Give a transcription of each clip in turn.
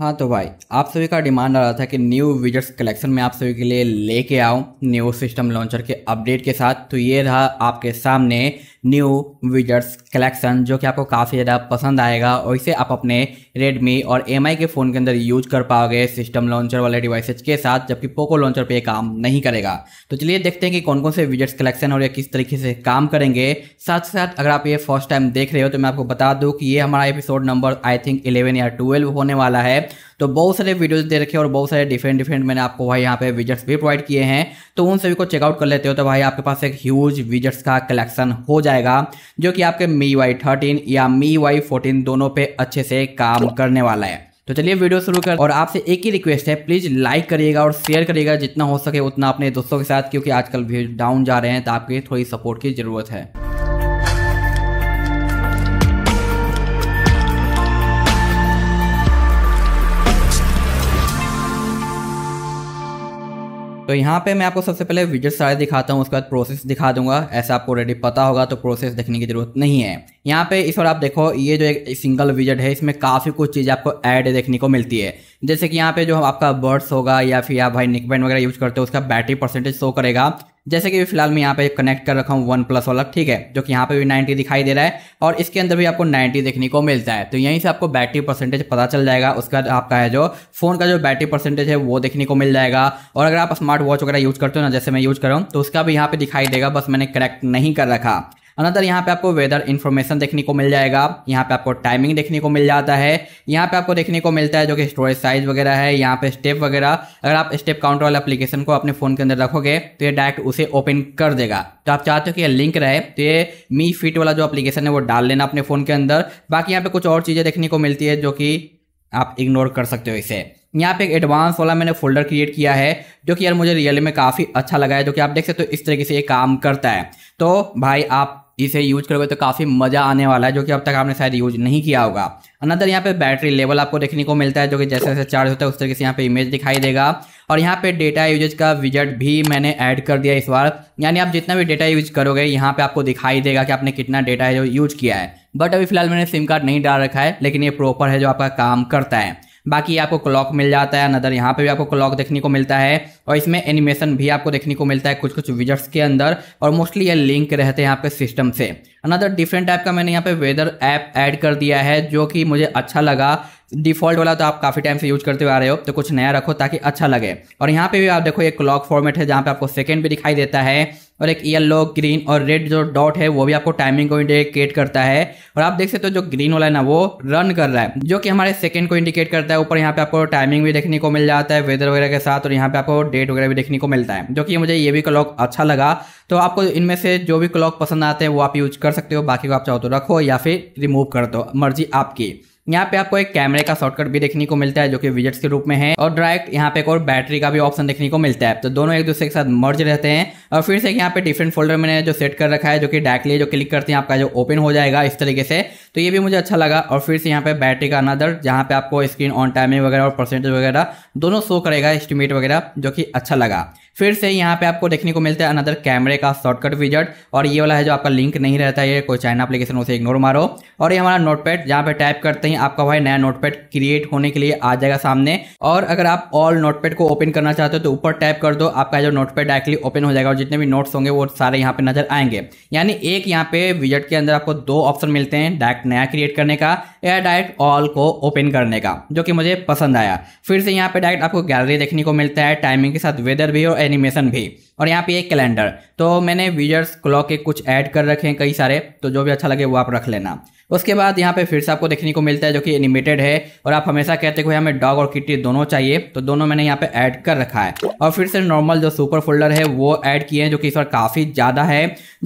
हाँ तो भाई आप सभी का डिमांड आ रहा था कि न्यू विजट्स कलेक्शन में आप सभी के लिए लेके आऊँ न्यू सिस्टम लॉन्चर के अपडेट के साथ तो ये रहा आपके सामने न्यू विजर्स कलेक्शन जो कि आपको काफ़ी ज़्यादा पसंद आएगा और इसे आप अपने रेडमी और एम के फ़ोन के अंदर यूज कर पाओगे सिस्टम लॉन्चर वाले डिवाइसेज के साथ जबकि पोको लॉन्चर पर काम नहीं करेगा तो चलिए देखते हैं कि कौन कौन से विजट्स कलेक्शन और ये किस तरीके से काम करेंगे साथ साथ अगर आप ये फर्स्ट टाइम देख रहे हो तो मैं आपको बता दूँ कि ये हमारा episode number I think eleven या ट्वेल्व होने वाला है तो बहुत सारे वीडियोज दे रखे और बहुत सारे डिफरेंट डिफरेंट मैंने आपको भाई यहाँ पे विजट्स भी प्रोवाइड किए हैं तो उन सभी को चेकआउट कर लेते हो तो भाई आपके पास एक ह्यूज विजट्स का कलेक्शन हो जाएगा जो कि आपके मी वाई थर्टीन या मी वाई फोर्टीन दोनों पे अच्छे से काम करने वाला है तो चलिए वीडियो शुरू कर और आपसे एक ही रिक्वेस्ट है प्लीज लाइक करिएगा और शेयर करिएगा जितना हो सके उतना अपने दोस्तों के साथ क्योंकि आजकल व्यूज डाउन जा रहे हैं तो आपकी थोड़ी सपोर्ट की जरूरत है तो यहाँ पे मैं आपको सबसे पहले विजिट साइज दिखाता हूँ उसके बाद प्रोसेस दिखा दूंगा ऐसा आपको ऑलरेडी पता होगा तो प्रोसेस देखने की जरूरत नहीं है यहाँ पे इस और आप देखो ये जो एक सिंगल विजट है इसमें काफ़ी कुछ चीज़ आपको ऐड देखने को मिलती है जैसे कि यहाँ पे जो आपका बर्ड्स होगा या फिर आप भाई निकबैंड वगैरह यूज करते हो उसका बैटरी परसेंटेज शो करेगा जैसे कि फिलहाल मैं यहाँ पे कनेक्ट कर रखा हूँ वन प्लस वाला ठीक है जो कि यहाँ पे भी 90 दिखाई दे रहा है और इसके अंदर भी आपको 90 देखने को मिलता है तो यहीं से आपको बैटरी परसेंटेज पता चल जाएगा उसका आपका है जो फोन का जो बैटरी परसेंटेज है वो देखने को मिल जाएगा और अगर आप स्मार्ट वॉच वगैरह यूज करते हो ना जैसे मैं यूज कर रहा हूँ तो उसका भी यहाँ पे दिखाई देगा बस मैंने कनेक्ट नहीं कर रखा अनदर यहाँ पे आपको वेदर इन्फॉर्मेशन देखने को मिल जाएगा यहाँ पे आपको टाइमिंग देखने को मिल जाता है यहाँ पे आपको देखने को मिलता है जो कि स्टोरेज साइज वगैरह है यहाँ पे स्टेप वगैरह अगर आप स्टेप काउंटर वाला एप्लीकेशन को अपने फोन के अंदर रखोगे तो ये डायरेक्ट उसे ओपन कर देगा तो आप चाहते हो कि ये लिंक रहे तो ये मी फिट वाला जो अप्लीकेशन है वो डाल लेना अपने फोन के अंदर बाकी यहाँ पे कुछ और चीज़ें देखने को मिलती है जो कि आप इग्नोर कर सकते हो इसे यहाँ पे एक एडवांस वाला मैंने फोल्डर क्रिएट किया है जो कि यार मुझे रियली में काफ़ी अच्छा लगा है जो कि आप देख सकते हो तो इस तरीके से ये काम करता है तो भाई आप इसे यूज करोगे तो काफ़ी मज़ा आने वाला है जो कि अब तक आपने शायद यूज नहीं किया होगा अनदर यहाँ पे बैटरी लेवल आपको देखने को मिलता है जो कि जैसे जैसे चार्ज होता है उस तरीके से यहाँ पे इमेज दिखाई देगा और यहाँ पे डेटा यूजेज का विजट भी मैंने ऐड कर दिया इस बार यानी आप जितना भी डेटा यूज करोगे यहाँ पे आपको दिखाई देगा कि आपने कितना डेटा है जो यूज किया है बट अभी फिलहाल मैंने सिम कार्ड नहीं डाल रखा है लेकिन ये प्रॉपर है जो आपका काम करता है बाकी आपको क्लॉक मिल जाता है नदर यहाँ पे भी आपको क्लॉक देखने को मिलता है और इसमें एनिमेशन भी आपको देखने को मिलता है कुछ कुछ विजट्स के अंदर और मोस्टली ये लिंक रहते हैं आपके सिस्टम से अनदर डिफरेंट टाइप का मैंने यहाँ पे वेदर ऐप ऐड कर दिया है जो कि मुझे अच्छा लगा डिफॉल्ट वाला तो आप काफ़ी टाइम से यूज करते हुए आ रहे हो तो कुछ नया रखो ताकि अच्छा लगे और यहाँ पे भी आप देखो एक क्लॉक फॉर्मेट है जहाँ पे आपको सेकंड भी दिखाई देता है और एक येलो ग्रीन और रेड जो डॉट है वो भी आपको टाइमिंग को इंडिकेट करता है और आप देख सकते हो तो जो ग्रीन वाला है ना वो रन कर रहा है जो कि हमारे सेकंड को इंडिकेट करता है ऊपर यहाँ पे आपको टाइमिंग भी देखने को मिल जाता है वेदर वगैरह के साथ और यहाँ पे आपको डेट वगैरह भी देखने को मिलता है जो कि मुझे ये भी क्लॉक अच्छा लगा तो आपको इनमें से जो भी क्लॉक पसंद आते हैं वो आप यूज कर सकते हो बाकी को आप चाहो तो रखो या फिर रिमूव कर दो मर्जी आपकी यहाँ पे आपको एक कैमरे का शॉर्टकट भी देखने को मिलता है जो कि विजेट्स के रूप में है और डायरेक्ट यहाँ पे एक और बैटरी का भी ऑप्शन देखने को मिलता है तो दोनों एक दूसरे के साथ मर्ज रहते हैं और फिर से यहाँ पे डिफरेंट फोल्डर मैंने जो सेट कर रखा है जो कि डायरेक्टली जो क्लिक करते हैं आपका जो ओपन हो जाएगा इस तरीके से तो ये भी मुझे अच्छा लगा और फिर से यहाँ पे बैटरी का अनदर जहाँ पे आपको स्क्रीन ऑन टाइमिंग वगैरह और परसेंटेज वगैरह दोनों शो करेगा एस्टिमेट वगैरह जो कि अच्छा लगा फिर से यहाँ पे आपको देखने को मिलता है अनदर कैमरे का शॉर्टकट विजट और ये वाला है जो आपका लिंक नहीं रहता है ये कोई चाइना अपलीकेशन उसे इग्नोर मारो और ये हमारा नोटपैड जहाँ पे टाइप करते हैं आपका भाई नया नोटपैड क्रिएट होने के लिए आ जाएगा सामने और अगर आप ऑल नोटपैड को ओपन करना चाहते हो तो ऊपर टाइप कर दो आपका जो नोटपैड डायरेक्टली ओपन हो जाएगा और जितने भी नोट्स होंगे वो सारे यहाँ पे नजर आएंगे यानी एक यहाँ पे विजट के अंदर आपको दो ऑप्शन मिलते हैं डायरेक्ट नया क्रिएट करने का या डायरेक्ट ऑल को ओपन करने का जो कि मुझे पसंद आया फिर से यहाँ पे डायरेक्ट आपको गैलरी देखने को मिलता है टाइमिंग के साथ वेदर भी और एनिमेशन भी और यहाँ पे एक कैलेंडर तो मैंने विजर्स क्लॉक के कुछ ऐड कर रखे हैं कई सारे तो जो भी अच्छा लगे वो आप रख लेना उसके बाद यहाँ पे फिर से आपको देखने को मिलता है जो कि एनिमेटेड है और आप हमेशा कहते हो हमें डॉग और किटी दोनों चाहिए तो दोनों मैंने यहाँ पे ऐड कर रखा है और फिर से नॉर्मल जो सुपर फोल्डर है वो ऐड किए हैं जो कि इस बार काफ़ी ज़्यादा है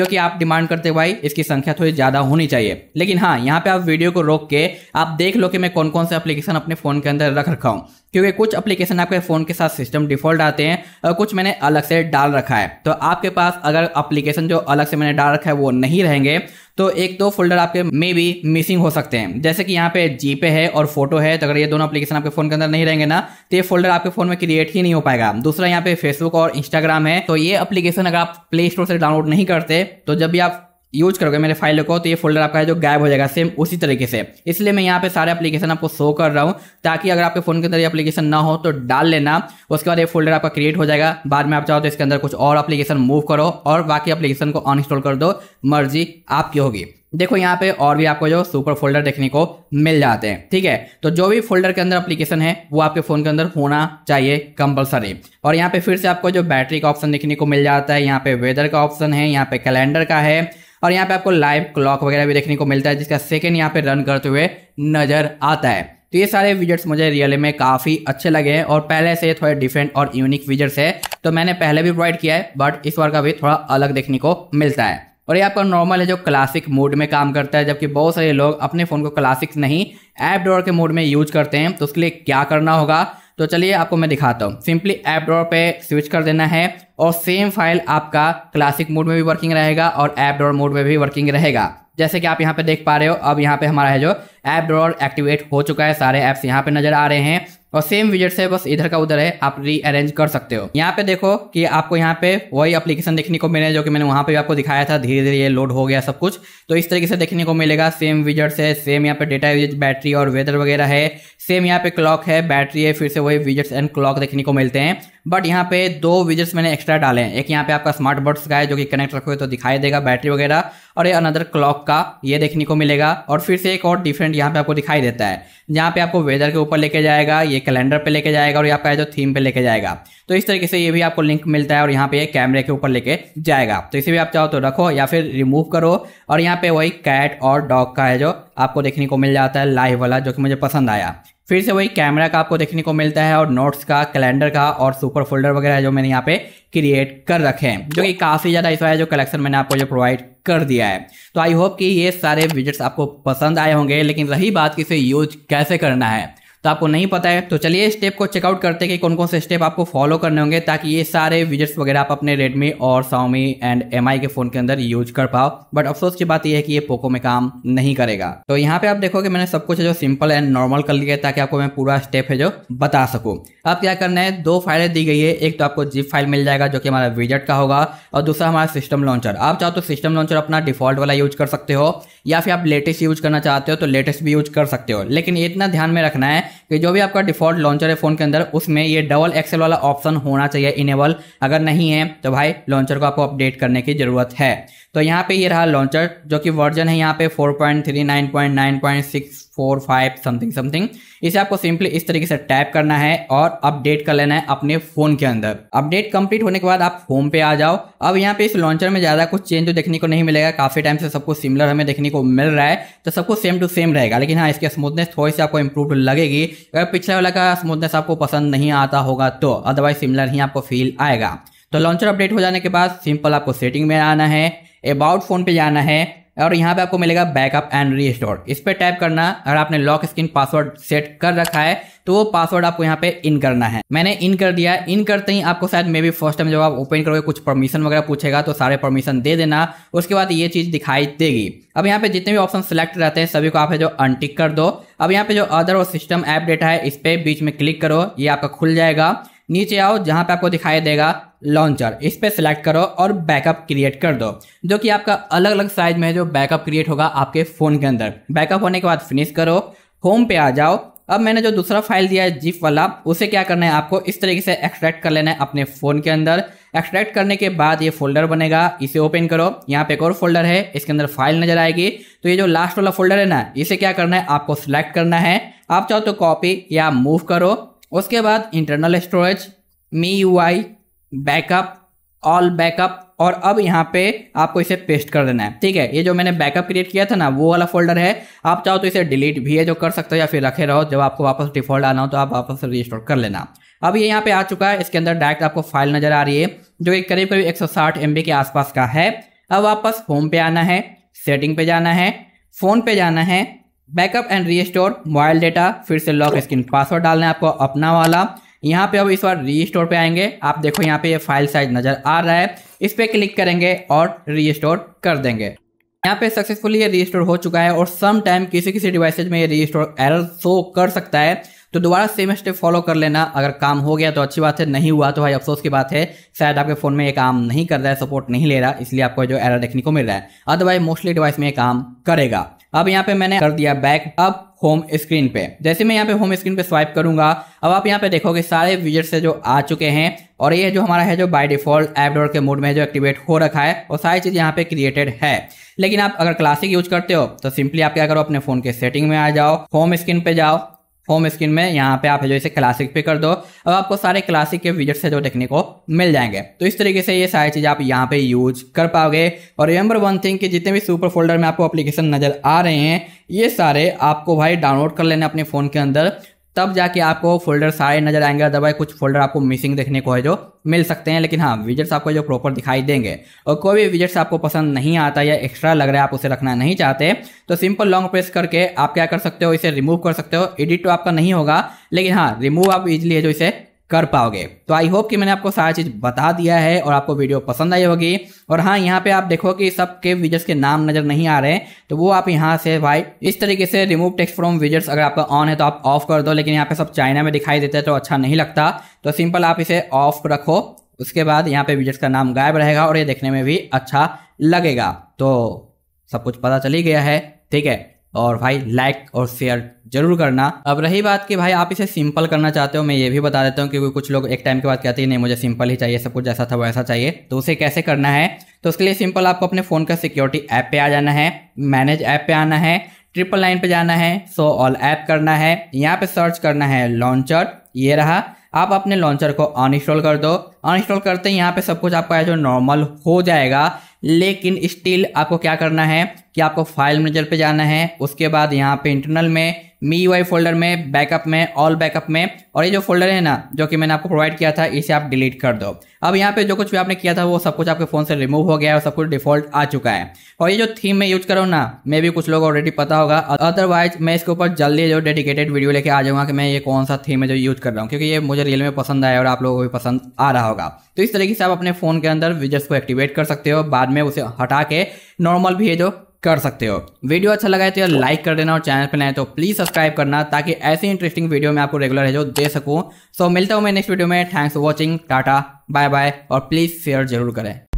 जो कि आप डिमांड करते भाई इसकी संख्या थोड़ी ज़्यादा होनी चाहिए लेकिन हाँ यहाँ पे आप वीडियो को रोक के आप देख लो कि मैं कौन कौन से अप्लीकेशन अपने फ़ोन के अंदर रख रखा हूँ क्योंकि कुछ अप्लीकेशन आपके फ़ोन के साथ सिस्टम डिफॉल्ट आते हैं और कुछ मैंने अलग से डाल रखा है तो आपके पास अगर अप्लीकेशन जो अलग से मैंने डाल रखा है वो नहीं रहेंगे तो एक दो फोल्डर आपके मे भी मिसिंग हो सकते हैं जैसे कि यहाँ पे जीपे है और फोटो है तो अगर ये दोनों एप्लीकेशन आपके फोन के अंदर नहीं रहेंगे ना तो ये फोल्डर आपके फोन में क्रिएट ही नहीं हो पाएगा दूसरा यहाँ पे फेसबुक और इंस्टाग्राम है तो ये एप्लीकेशन अगर आप प्ले स्टोर से डाउनलोड नहीं करते तो जब भी आप यूज करोगे मेरे फाइलों को तो ये फोल्डर आपका है जो गायब हो जाएगा सेम उसी तरीके से इसलिए मैं यहाँ पे सारे एप्लीकेशन आपको शो कर रहा हूँ ताकि अगर आपके फोन के अंदर ये एप्लीकेशन ना हो तो डाल लेना उसके बाद ये फोल्डर आपका क्रिएट हो जाएगा बाद में आप चाहो तो इसके अंदर कुछ और एप्लीकेशन मूव करो और बाकी एप्लीकेशन को अनइंस्टॉल कर दो मर्जी आपकी होगी देखो यहाँ पे और भी आपको जो सुपर फोल्डर देखने को मिल जाते हैं ठीक है तो जो भी फोल्डर के अंदर एप्लीकेशन है वो आपके फोन के अंदर होना चाहिए कंपलसरी और यहाँ पे फिर से आपको जो बैटरी का ऑप्शन देखने को मिल जाता है यहाँ पे वेदर का ऑप्शन है यहाँ पे कैलेंडर का है और यहाँ पे आपको लाइव क्लॉक वगैरह भी देखने को मिलता है जिसका सेकेंड यहाँ पे रन करते हुए नजर आता है तो ये सारे विजट्स मुझे रियल में काफ़ी अच्छे लगे हैं और पहले से थोड़े डिफरेंट और यूनिक विजट्स है तो मैंने पहले भी प्रोवाइड किया है बट इस बार का भी थोड़ा अलग देखने को मिलता है और ये आपका नॉर्मल है जो क्लासिक मोड में काम करता है जबकि बहुत सारे लोग अपने फ़ोन को क्लासिक नहीं ऐप डोर के मोड में यूज करते हैं तो उसके लिए क्या करना होगा तो चलिए आपको मैं दिखाता हूँ सिंपली ऐप डोर पे स्विच कर देना है और सेम फाइल आपका क्लासिक मोड में भी वर्किंग रहेगा और ऐप ड्रॉर मोड में भी वर्किंग रहेगा जैसे कि आप यहाँ पे देख पा रहे हो अब यहाँ पे हमारा है जो ऐप ड्रॉर एक्टिवेट हो चुका है सारे ऐप्स यहाँ पे नजर आ रहे हैं और सेम विजेट से बस इधर का उधर है आप रीअरेंज कर सकते हो यहाँ पे देखो कि आपको यहाँ पे वही एप्लीकेशन देखने को मिले जो कि मैंने वहाँ पे आपको दिखाया था धीरे धीरे ये लोड हो गया सब कुछ तो इस तरीके से देखने को मिलेगा सेम विजेट से सेम यहाँ पे डेटा यूज बैटरी और वेदर वगैरह है सेम यहाँ पे क्लॉक है बैटरी है फिर से वही विजेट्स एंड क्लॉक देखने को मिलते हैं बट यहाँ पे दो विजेट्स मैंने एक्स्ट्रा डाले हैं एक यहाँ पे आपका स्मार्ट बर्ड्स का है जो कि कनेक्ट रखोगे तो दिखाई देगा बैटरी वगैरह और ये अनदर क्लॉक का ये देखने को मिलेगा और फिर से एक और डिफरेंट यहाँ पे आपको दिखाई देता है जहाँ पे आपको वेदर के ऊपर लेके जाएगा ये कैलेंडर पे लेके जाएगा और ये आपका जो थीम पे लेके जाएगा तो इस तरीके से ये भी आपको लिंक मिलता है और यहाँ पे कैमरे के ऊपर लेके जाएगा तो इसे भी आप चाहो तो रखो या फिर रिमूव करो और यहाँ पे वही कैट और डॉग का है जो आपको देखने को मिल जाता है लाइव वाला जो कि मुझे पसंद आया फिर से वही कैमरा का आपको देखने को मिलता है और नोट्स का कैलेंडर का और सुपर फोल्डर वगैरह जो मैंने यहाँ पे क्रिएट कर रखे हैं जो कि काफ़ी ज़्यादा इस जो कलेक्शन मैंने आपको जो प्रोवाइड कर दिया है तो आई होप कि ये सारे विजिट्स आपको पसंद आए होंगे लेकिन रही बात कि इसे यूज कैसे करना है तो आपको नहीं पता है तो चलिए स्टेप को चेकआउट करते हैं कि कौन कौन से स्टेप आपको फॉलो करने होंगे ताकि ये सारे विजेट्स वगैरह आप अपने रेडमी और साउमी एंड एम के फ़ोन के अंदर यूज कर पाओ बट अफसोस की बात यह है कि ये पोको में काम नहीं करेगा तो यहाँ पे आप देखोगे मैंने सब कुछ जो सिंपल एंड नॉर्मल कर लिया है ताकि आपको मैं पूरा स्टेप है जो बता सकूँ अब क्या करना है दो फाइलें दी गई है एक तो आपको जिप फाइल मिल जाएगा जो कि हमारा विजेट का होगा और दूसरा हमारा सिस्टम लॉन्चर आप चाहो तो सिस्टम लॉन्चर अपना डिफॉल्ट वाला यूज कर सकते हो या फिर आप लेटेस्ट यूज करना चाहते हो तो लेटेस्ट भी यूज कर सकते हो लेकिन इतना ध्यान में रखना है कि जो भी आपका डिफॉल्ट लॉन्चर है फ़ोन के अंदर उसमें ये डबल एक्सेल वाला ऑप्शन होना चाहिए इनेबल अगर नहीं है तो भाई लॉन्चर को आपको अपडेट करने की ज़रूरत है तो यहाँ पे ये रहा लॉन्चर जो कि वर्जन है यहाँ पे four point point three nine nine point six four five something something इसे आपको सिंपली इस तरीके से टैप करना है और अपडेट कर लेना है अपने फोन के अंदर अपडेट कंप्लीट होने के बाद आप होम पे आ जाओ अब यहाँ पे इस लॉन्चर में ज्यादा कुछ चेंज तो देखने को नहीं मिलेगा काफी टाइम से सबको सिमिलर हमें देखने को मिल रहा है तो सब कुछ सेम टू सेम रहेगा लेकिन हाँ इसकी स्मूथनेस थोड़ी सी आपको इंप्रूव लगेगी अगर पिछले वाला का स्मूथनेस आपको पसंद नहीं आता होगा तो अदरवाइज सिमिलर ही आपको फील आएगा तो लॉन्चर अपडेट हो जाने के बाद सिंपल आपको सेटिंग में आना है अबाउट फोन पे जाना है और यहाँ पे आपको मिलेगा बैकअप एंड स्टोर इस पर टैप करना अगर आपने लॉक स्क्रीन पासवर्ड सेट कर रखा है तो वो पासवर्ड आपको यहाँ पे इन करना है मैंने इन कर दिया इन करते ही आपको शायद मे बी फर्स्ट टाइम जब आप ओपन करोगे कुछ परमिशन वगैरह पूछेगा तो सारे परमिशन दे देना उसके बाद ये चीज़ दिखाई देगी अब यहाँ पे जितने भी ऑप्शन सेलेक्ट रहते हैं सभी को आप है जो अनटिक कर दो अब यहाँ पे जो अदर और सिस्टम ऐप डेटा है इस पर बीच में क्लिक करो ये आपका खुल जाएगा नीचे आओ जहाँ पे आपको दिखाई देगा लॉन्चर इस पर सिलेक्ट करो और बैकअप क्रिएट कर दो जो कि आपका अलग अलग साइज में जो बैकअप क्रिएट होगा आपके फ़ोन के अंदर बैकअप होने के बाद फिनिश करो होम पे आ जाओ अब मैंने जो दूसरा फाइल दिया है जिप वाला उसे क्या करना है आपको इस तरीके से एक्सट्रैक्ट कर लेना है अपने फ़ोन के अंदर एक्सट्रैक्ट करने के बाद ये फोल्डर बनेगा इसे ओपन करो यहाँ पे एक और फोल्डर है इसके अंदर फाइल नजर आएगी तो ये जो लास्ट वाला फोल्डर है ना इसे क्या करना है आपको सिलेक्ट करना है आप चाहो तो कॉपी या मूव करो उसके बाद internal storage Mi U I backup all backup और अब यहाँ पे आपको इसे पेस्ट कर देना है ठीक है ये जो मैंने बैकअप क्रिएट किया था ना वो वाला फोल्डर है आप चाहो तो इसे डिलीट भी है जो कर सकते हो या फिर रखे रहो जब आपको वापस डिफॉल्ट आना हो तो आप वापस रिस्टोर कर लेना अब ये यहाँ पे आ चुका है इसके अंदर डायरेक्ट आपको फाइल नजर आ रही है जो कि करीब करीब एक सौ के आसपास का है अब वापस होम पे आना है सेटिंग पे जाना है फोन पे जाना है backup and restore mobile data फिर से लॉक स्क्रीन पासवर्ड डालना है आपको अपना वाला यहाँ पे अब इस बार रीस्टोर पे आएंगे आप देखो यहाँ पे ये फाइल साइज नज़र आ रहा है इस पर क्लिक करेंगे और रीस्टोर कर देंगे यहाँ पे सक्सेसफुली ये रीस्टोर हो चुका है और सम टाइम किसी किसी डिवाइसेज में ये रीस्टोर एरर शो कर सकता है तो दोबारा सेम स्टेप फॉलो कर लेना अगर काम हो गया तो अच्छी बात है नहीं हुआ तो भाई अफसोस की बात है शायद आपके फ़ोन में ये काम नहीं कर रहा है सपोर्ट नहीं ले रहा इसलिए आपको जो एरर देखने को मिल रहा है अदरवाइज मोस्टली डिवाइस में ये काम करेगा अब यहाँ पे मैंने कर दिया बैक अब होम स्क्रीन पे जैसे मैं यहाँ पे होम स्क्रीन पे स्वाइप करूंगा अब आप यहाँ पे देखोगे सारे विजेट्स से जो आ चुके हैं और ये जो हमारा है जो बाय डिफॉल्ट ऐप डोर के मोड में जो एक्टिवेट हो रखा है और सारी चीज़ यहाँ पे क्रिएटेड है लेकिन आप अगर क्लासिक यूज करते हो तो सिंपली आप क्या करो अपने फोन के सेटिंग में आ जाओ होम स्क्रीन पे जाओ होम स्क्रीन में यहाँ पे आप जो इसे क्लासिक पे कर दो अब आपको सारे क्लासिक के विजट है जो देखने को मिल जाएंगे तो इस तरीके से ये सारी चीज़ आप यहाँ पे यूज कर पाओगे और रिमेंबर वन थिंग कि जितने भी सुपर फोल्डर में आपको एप्लीकेशन नजर आ रहे हैं ये सारे आपको भाई डाउनलोड कर लेने अपने फ़ोन के अंदर तब जाके आपको फोल्डर सारे नजर आएंगे अदरवाइज कुछ फोल्डर आपको मिसिंग देखने को है जो मिल सकते हैं लेकिन हाँ विजट्स आपको जो प्रॉपर दिखाई देंगे और कोई भी विजट्स आपको पसंद नहीं आता या एक्स्ट्रा लग रहा है आप उसे रखना नहीं चाहते तो सिंपल लॉन्ग प्रेस करके आप क्या कर सकते हो इसे रिमूव कर सकते हो एडिट तो आपका नहीं होगा लेकिन हाँ रिमूव आप इजिली है जो इसे कर पाओगे तो आई होप कि मैंने आपको सारा चीज़ बता दिया है और आपको वीडियो पसंद आई होगी और हाँ यहाँ पे आप देखो कि सबके विजर्स के नाम नज़र नहीं आ रहे तो वो आप यहाँ से भाई इस तरीके से रिमूव टेक्स्ट फ्रॉम विजर्स अगर आपका ऑन है तो आप ऑफ कर दो लेकिन यहाँ पे सब चाइना में दिखाई देते हैं तो अच्छा नहीं लगता तो सिंपल आप इसे ऑफ रखो उसके बाद यहाँ पे विजर्स का नाम गायब रहेगा और ये देखने में भी अच्छा लगेगा तो सब कुछ पता चली गया है ठीक है और भाई लाइक और शेयर जरूर करना अब रही बात कि भाई आप इसे सिंपल करना चाहते हो मैं ये भी बता देता हूँ क्योंकि कुछ लोग एक टाइम के बाद कहते हैं नहीं मुझे सिंपल ही चाहिए सब कुछ जैसा था वैसा चाहिए तो उसे कैसे करना है तो उसके लिए सिंपल आपको अपने फ़ोन का सिक्योरिटी ऐप पे आ जाना है मैनेज ऐप पे आना है ट्रिपल लाइन पे जाना है सो ऑल ऐप करना है यहाँ पे सर्च करना है लॉन्चर ये रहा आप अपने लॉन्चर को अनइंस्टॉल कर दो अनइंस्टॉल करते ही यहाँ पे सब कुछ आपका जो नॉर्मल हो जाएगा लेकिन स्टिल आपको क्या करना है कि आपको फाइल मैनेजर पे जाना है उसके बाद यहाँ पे इंटरनल में मी यू फोल्डर में बैकअप में ऑल बैकअप में और ये जो फोल्डर है ना जो कि मैंने आपको प्रोवाइड किया था इसे आप डिलीट कर दो अब यहाँ पे जो कुछ भी आपने किया था वो सब कुछ आपके फ़ोन से रिमूव हो गया है और सब कुछ डिफॉल्ट आ चुका है और ये जो थीम मैं यूज करूँ ना मे भी कुछ लोग ऑलरेडी पता होगा अदरवाइज मैं इसके ऊपर जल्दी जो डेडिकेटेड वीडियो लेके आ जाऊँगा कि मैं ये कौन सा थीम है जो यूज कर रहा हूँ क्योंकि ये मुझे रियल में पसंद आया और आप लोगों को भी पसंद आ रहा होगा तो इस तरीके से आप अपने फ़ोन के अंदर विजर्स को एक्टिवेट कर सकते हो बाद में उसे हटा के नॉर्मल भी ये जो कर सकते हो वीडियो अच्छा लगा है तो यार लाइक कर देना और चैनल पर नए तो प्लीज़ सब्सक्राइब करना ताकि ऐसे इंटरेस्टिंग वीडियो मैं आपको रेगुलर है जो दे सकूँ सो so, मिलता हूँ मैं नेक्स्ट वीडियो में thanks for watching tata bye bye और प्लीज़ शेयर जरूर करें